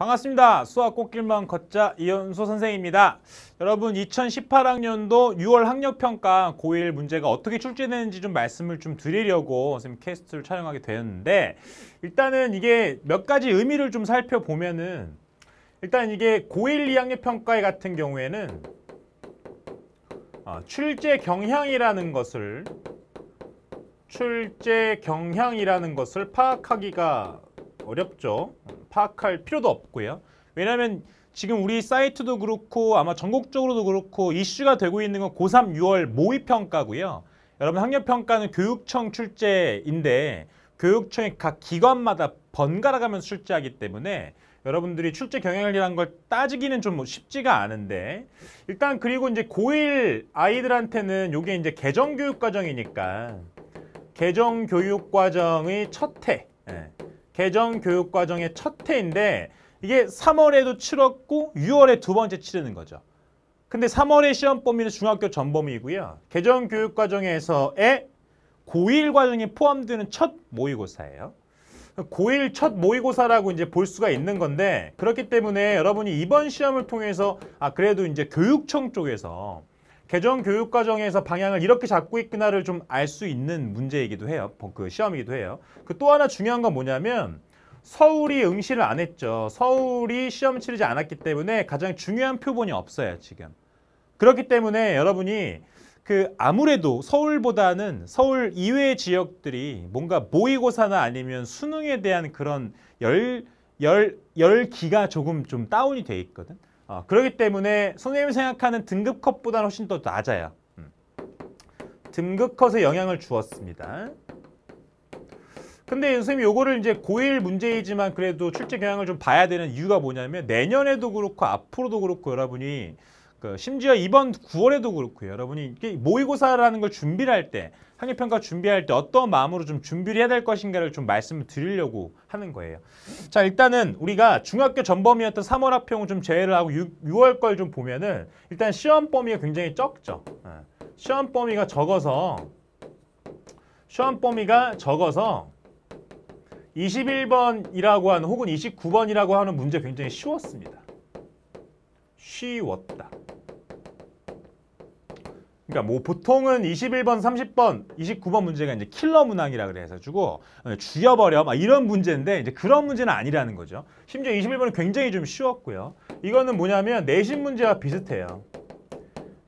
반갑습니다. 수학 꽃길만 걷자 이현수 선생입니다. 여러분 2018학년도 6월 학력평가 고1 문제가 어떻게 출제되는지 좀 말씀을 좀 드리려고 선생님 캐스트를 촬영하게 되었는데 일단은 이게 몇 가지 의미를 좀 살펴보면은 일단 이게 고1 2학년 평가 에 같은 경우에는 어, 출제 경향이라는 것을 출제 경향이라는 것을 파악하기가 어렵죠. 파악할 필요도 없고요. 왜냐하면 지금 우리 사이트도 그렇고 아마 전국적으로도 그렇고 이슈가 되고 있는 건 고3 6월 모의평가고요. 여러분 학력평가는 교육청 출제인데 교육청이 각 기관마다 번갈아가면서 출제하기 때문에 여러분들이 출제 경향이라는 걸 따지기는 좀 쉽지가 않은데 일단 그리고 이제 고1 아이들한테는 요게 이제 개정교육과정이니까 개정교육과정의 첫해 예, 개정 교육과정의 첫 해인데 이게 3월에도 치렀고 6월에 두 번째 치르는 거죠. 근데 3월에 시험 범위는 중학교 전범위고요 개정 교육과정에서의 고1 과정이 포함되는 첫 모의고사예요. 고1 첫 모의고사라고 이제 볼 수가 있는 건데 그렇기 때문에 여러분이 이번 시험을 통해서 아 그래도 이제 교육청 쪽에서 개정 교육 과정에서 방향을 이렇게 잡고 있구나를 좀 알 수 있는 문제이기도 해요. 그 시험이기도 해요. 그 또 하나 중요한 건 뭐냐면 서울이 응시를 안 했죠. 서울이 시험 치르지 않았기 때문에 가장 중요한 표본이 없어요, 지금. 그렇기 때문에 여러분이 그 아무래도 서울보다는 서울 이외의 지역들이 뭔가 모의고사나 아니면 수능에 대한 그런 열, 열, 열기가 조금 좀 다운이 돼 있거든. 어, 그렇기 때문에 선생님이 생각하는 등급 컷보다는 훨씬 더 낮아요. 음. 등급 컷에 영향을 주었습니다. 근데 선생님 요거를 이제 고1 문제이지만 그래도 출제 경향을 좀 봐야 되는 이유가 뭐냐면 내년에도 그렇고 앞으로도 그렇고 여러분이 그 심지어 이번 9월에도 그렇고요. 여러분이 모의고사라는 걸 준비를 할 때, 상위평가 준비할 때 어떤 마음으로 좀 준비를 해야 될 것인가를 좀 말씀을 드리려고 하는 거예요. 자, 일단은 우리가 중학교 전범위였던 3월 합평을좀 제외를 하고 6, 6월 걸 좀 보면은 일단 시험 범위가 굉장히 적죠. 예. 시험 범위가 적어서 시험 범위가 적어서 21번이라고 하는 혹은 29번이라고 하는 문제 굉장히 쉬웠습니다. 쉬웠다. 그러니까 뭐 보통은 21번, 30번, 29번 문제가 이제 킬러 문항이라 그래 가지고 예, 죽여버려 막 이런 문제인데 이제 그런 문제는 아니라는 거죠. 심지어 21번은 굉장히 좀 쉬웠고요. 이거는 뭐냐면 내신 문제와 비슷해요.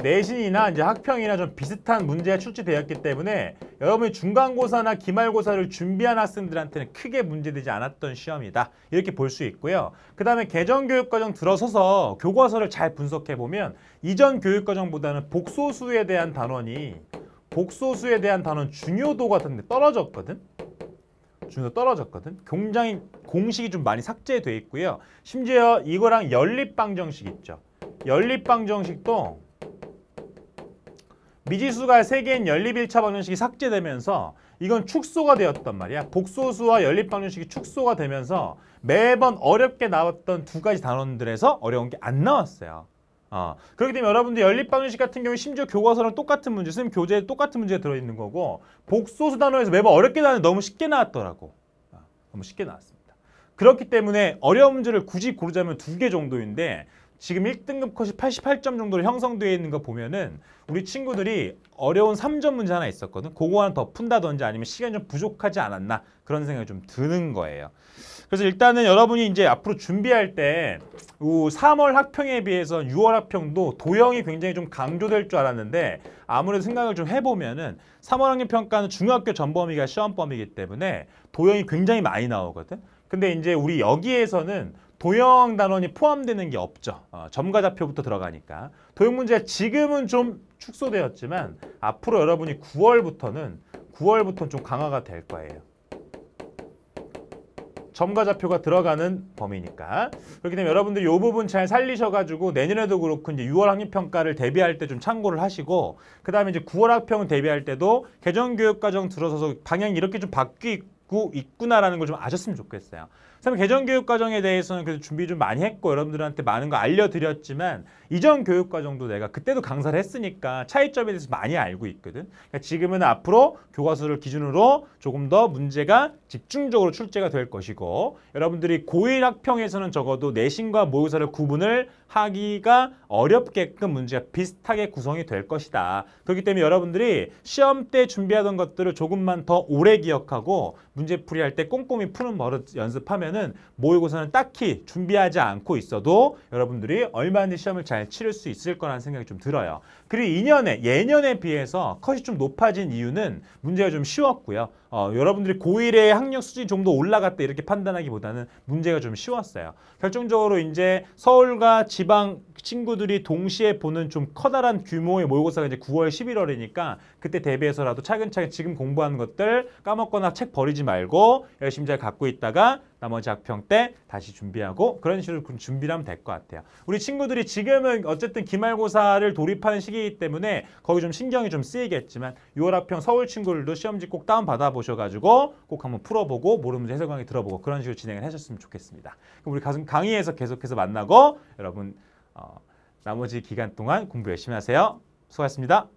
내신이나 이제 학평이나 좀 비슷한 문제가 출제되었기 때문에 여러분이 중간고사나 기말고사를 준비한 학생들한테는 크게 문제되지 않았던 시험이다. 이렇게 볼 수 있고요. 그 다음에 개정교육과정 들어서서 교과서를 잘 분석해보면 이전 교육과정보다는 복소수에 대한 단원이 복소수에 대한 단원 중요도 같은 데 떨어졌거든. 중도 요 떨어졌거든. 굉장히 공식이 좀 많이 삭제돼 있고요. 심지어 이거랑 연립방정식 있죠. 연립방정식도 미지수가 세개인 연립 일차 방정식이 삭제되면서 이건 축소가 되었단 말이야. 복소수와 연립 방정식이 축소가 되면서 매번 어렵게 나왔던 두 가지 단원들에서 어려운 게 안 나왔어요. 어. 그렇기 때문에 여러분들 연립 방정식 같은 경우 에 심지어 교과서랑 똑같은 문제, 선생님 교재에 똑같은 문제가 들어있는 거고 복소수 단원에서 매번 어렵게 나왔는데 너무 쉽게 나왔더라고. 어. 너무 쉽게 나왔습니다. 그렇기 때문에 어려운 문제를 굳이 고르자면 두 개 정도인데 지금 1등급 컷이 88점 정도로 형성되어 있는 거 보면은 우리 친구들이 어려운 3점 문제 하나 있었거든. 그거 하나 더 푼다든지 아니면 시간이 좀 부족하지 않았나 그런 생각이 좀 드는 거예요. 그래서 일단은 여러분이 이제 앞으로 준비할 때 3월 학평에 비해서 6월 학평도 도형이 굉장히 좀 강조될 줄 알았는데 아무래도 생각을 좀 해보면은 3월 학년 평가는 중학교 전 범위가 시험 범위이기 때문에 도형이 굉장히 많이 나오거든. 근데 이제 우리 여기에서는 도형 단원이 포함되는 게 없죠. 어, 점가좌표부터 들어가니까. 도형 문제 지금은 좀 축소되었지만 앞으로 여러분이 9월부터는 9월부터는 좀 강화가 될 거예요. 점가좌표가 들어가는 범위니까 그렇기 때문에 여러분들 이 부분 잘 살리셔가지고 내년에도 그렇고 이제 6월 학력평가를 대비할 때 좀 참고를 하시고 그 다음에 이제 9월 학평 대비할 때도 개정교육과정 들어서서 방향이 이렇게 좀 바뀌 있고 있구나라는 걸 좀 아셨으면 좋겠어요. 참 개정 교육 과정에 대해서는 그래서 준비 좀 많이 했고 여러분들한테 많은 거 알려드렸지만 이전 교육 과정도 내가 그때도 강사를 했으니까 차이점에 대해서 많이 알고 있거든. 그러니까 지금은 앞으로 교과서를 기준으로 조금 더 문제가 집중적으로 출제가 될 것이고 여러분들이 고1 학평에서는 적어도 내신과 모의사를 구분을 하기가 어렵게끔 문제가 비슷하게 구성이 될 것이다. 그렇기 때문에 여러분들이 시험 때 준비하던 것들을 조금만 더 오래 기억하고 문제풀이 할때 꼼꼼히 푸는 버릇 연습하면은 모의고사는 딱히 준비하지 않고 있어도 여러분들이 얼마든지 시험을 잘 치를 수 있을 거라는 생각이 좀 들어요. 그리고 2년에 예년에 비해서 컷이 좀 높아진 이유는 문제가 좀 쉬웠고요. 어, 여러분들이 고1의 학력 수준이 좀 더 올라갔다 이렇게 판단하기보다는 문제가 좀 쉬웠어요. 결정적으로 이제 서울과 지방 친구들이 동시에 보는 좀 커다란 규모의 모의고사가 이제 9월, 11월이니까 그때 대비해서라도 차근차근 지금 공부하는 것들 까먹거나 책 버리지 놓치지 말고 열심히 잘 갖고 있다가 나머지 학평 때 다시 준비하고 그런 식으로 준비를 하면 될 것 같아요. 우리 친구들이 지금은 어쨌든 기말고사를 돌입하는 시기이기 때문에 거기 좀 신경이 좀 쓰이겠지만 6월 학평 서울 친구들도 시험지 꼭 다운받아 보셔가지고 꼭 한번 풀어보고 모르는 문 해설 강의 들어보고 그런 식으로 진행을 하셨으면 좋겠습니다. 그럼 우리 가슴 강의에서 계속해서 만나고 여러분 어, 나머지 기간 동안 공부 열심히 하세요. 수고하셨습니다.